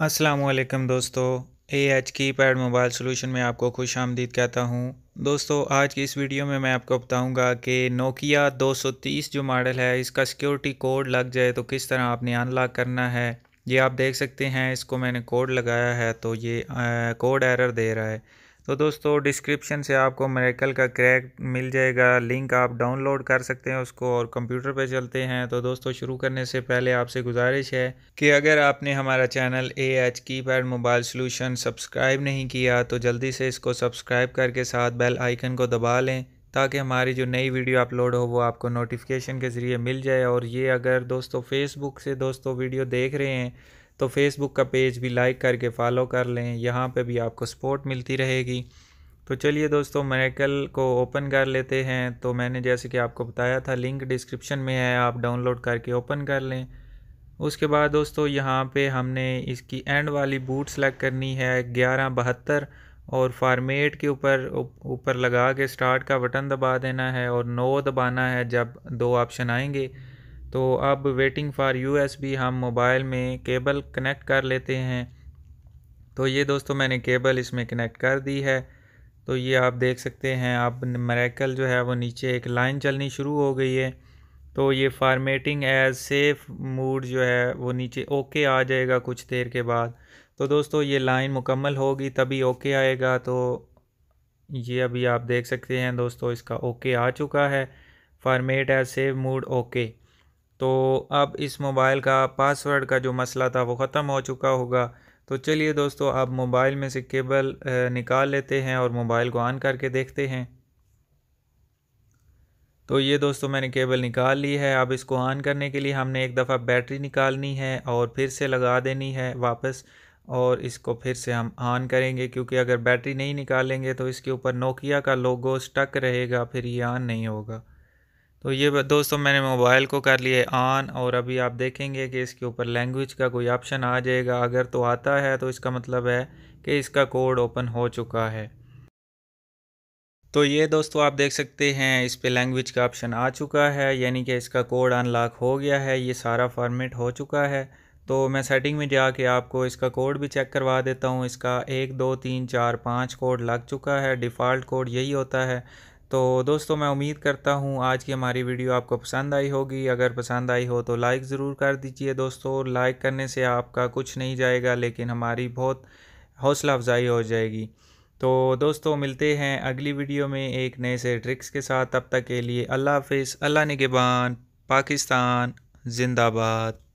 वालेकुम दोस्तों A H keypad mobile solution में आपको खुश आमदीद कहता हूँ दोस्तों आज की इस वीडियो में मैं आपको बताऊंगा कि नोकिया 230 जो मॉडल है इसका सिक्योरिटी कोड लग जाए तो किस तरह आपने अनलॉक करना है ये आप देख सकते हैं इसको मैंने कोड लगाया है तो ये आ, कोड एरर दे रहा है तो दोस्तों डिस्क्रिप्शन से आपको मेरेकल का क्रैक मिल जाएगा लिंक आप डाउनलोड कर सकते हैं उसको और कंप्यूटर पे चलते हैं तो दोस्तों शुरू करने से पहले आपसे गुजारिश है कि अगर आपने हमारा channel A H keypad mobile solution subscribe नहीं किया तो जल्दी से इसको सब्सक्राइब करके साथ बेल आइकन को दबा लें ताकि हमारी जो नई वीडियो अपलोड हो वो आपको नोटिफिकेशन के ज़रिए मिल जाए और ये अगर दोस्तों फेसबुक से दोस्तों वीडियो देख रहे हैं तो फेसबुक का पेज भी लाइक करके फॉलो कर लें यहाँ पे भी आपको सपोर्ट मिलती रहेगी तो चलिए दोस्तों मेरेकल को ओपन कर लेते हैं तो मैंने जैसे कि आपको बताया था लिंक डिस्क्रिप्शन में है आप डाउनलोड करके ओपन कर लें उसके बाद दोस्तों यहाँ पे हमने इसकी एंड वाली बूट सेलेक्ट करनी है ग्यारह बहत्तर और फार्मेट के ऊपर ऊपर लगा के स्टार्ट का बटन दबा देना है और नो दबाना है जब दो ऑप्शन आएंगे तो अब वेटिंग फॉर यू हम मोबाइल में केबल कनेक्ट कर लेते हैं तो ये दोस्तों मैंने केबल इसमें कनेक्ट कर दी है तो ये आप देख सकते हैं अब मरेकल जो है वो नीचे एक लाइन चलनी शुरू हो गई है तो ये फार्मेटिंग एज सेफ मूड जो है वो नीचे ओके आ जाएगा कुछ देर के बाद तो दोस्तों ये लाइन मुकम्मल होगी तभी ओके आएगा तो ये अभी आप देख सकते हैं दोस्तों इसका ओके आ चुका है format as safe mode okay तो अब इस मोबाइल का पासवर्ड का जो मसला था वो ख़त्म हो चुका होगा तो चलिए दोस्तों आप मोबाइल में से केबल निकाल लेते हैं और मोबाइल को ऑन करके देखते हैं तो ये दोस्तों मैंने केबल निकाल ली है अब इसको ऑन करने के लिए हमने एक दफ़ा बैटरी निकालनी है और फिर से लगा देनी है वापस और इसको फिर से हम ऑन करेंगे क्योंकि अगर बैटरी नहीं निकालेंगे तो इसके ऊपर नोकिया का लोगो स्टक रहेगा फिर ये ऑन नहीं होगा तो ये दोस्तों मैंने मोबाइल को कर लिए ऑन और अभी आप देखेंगे कि इसके ऊपर लैंग्वेज का कोई ऑप्शन आ जाएगा अगर तो आता है तो इसका मतलब है कि इसका कोड ओपन हो चुका है तो ये दोस्तों आप देख सकते हैं इस पर लैंग्वेज का ऑप्शन आ चुका है यानी कि इसका कोड अनलॉक हो गया है ये सारा फॉर्मेट हो चुका है तो मैं सेटिंग में जाके आपको इसका कोड भी चेक करवा देता हूँ इसका एक दो तीन चार पाँच कोड लग चुका है डिफ़ॉल्ट कोड यही होता है तो दोस्तों मैं उम्मीद करता हूँ आज की हमारी वीडियो आपको पसंद आई होगी अगर पसंद आई हो तो लाइक ज़रूर कर दीजिए दोस्तों लाइक करने से आपका कुछ नहीं जाएगा लेकिन हमारी बहुत हौसला अफजाई हो जाएगी तो दोस्तों मिलते हैं अगली वीडियो में एक नए से ट्रिक्स के साथ तब तक के लिए अल्लाह हाफिज़ अल्लाह निगबान पाकिस्तान जिंदाबाद